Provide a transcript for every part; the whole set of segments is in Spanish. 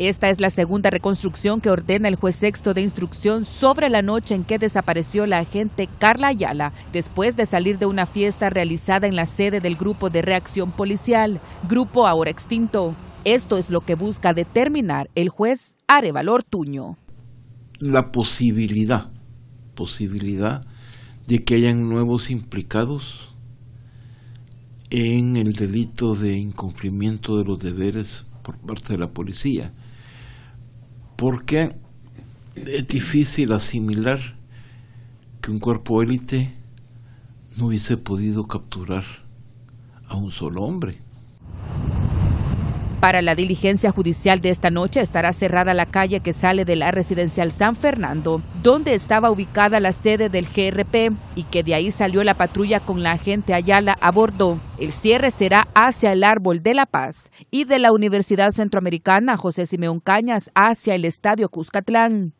Esta es la segunda reconstrucción que ordena el juez sexto de instrucción sobre la noche en que desapareció la agente Carla Ayala después de salir de una fiesta realizada en la sede del Grupo de Reacción Policial, grupo ahora extinto. Esto es lo que busca determinar el juez Arevalor Tuño. La posibilidad, posibilidad de que hayan nuevos implicados en el delito de incumplimiento de los deberes por parte de la policía porque es difícil asimilar que un cuerpo élite no hubiese podido capturar a un solo hombre. Para la diligencia judicial de esta noche estará cerrada la calle que sale de la residencial San Fernando, donde estaba ubicada la sede del GRP y que de ahí salió la patrulla con la agente Ayala a bordo. El cierre será hacia el Árbol de la Paz y de la Universidad Centroamericana José Simeón Cañas hacia el Estadio Cuscatlán.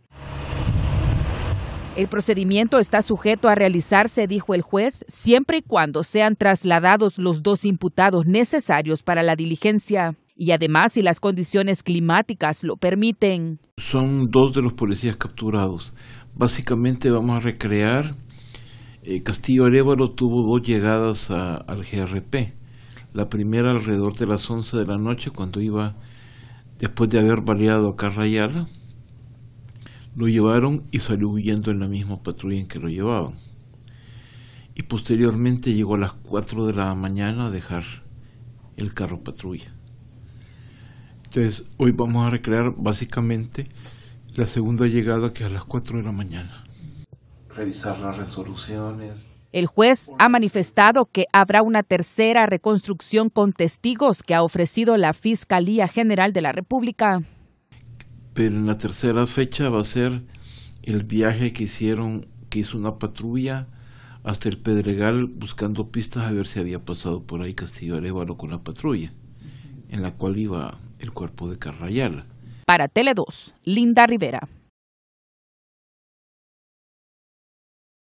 El procedimiento está sujeto a realizarse, dijo el juez, siempre y cuando sean trasladados los dos imputados necesarios para la diligencia y además si las condiciones climáticas lo permiten. Son dos de los policías capturados. Básicamente vamos a recrear, eh, Castillo Arevalo tuvo dos llegadas al GRP. La primera alrededor de las 11 de la noche cuando iba, después de haber baleado a Carrayala, lo llevaron y salió huyendo en la misma patrulla en que lo llevaban. Y posteriormente llegó a las 4 de la mañana a dejar el carro patrulla. Entonces, hoy vamos a recrear básicamente la segunda llegada que es a las 4 de la mañana. Revisar las resoluciones. El juez ha manifestado que habrá una tercera reconstrucción con testigos que ha ofrecido la Fiscalía General de la República. Pero en la tercera fecha va a ser el viaje que hicieron, que hizo una patrulla hasta el Pedregal buscando pistas a ver si había pasado por ahí Castillo Arevalo con la patrulla, en la cual iba el cuerpo de Carrayal. Para Tele2, Linda Rivera.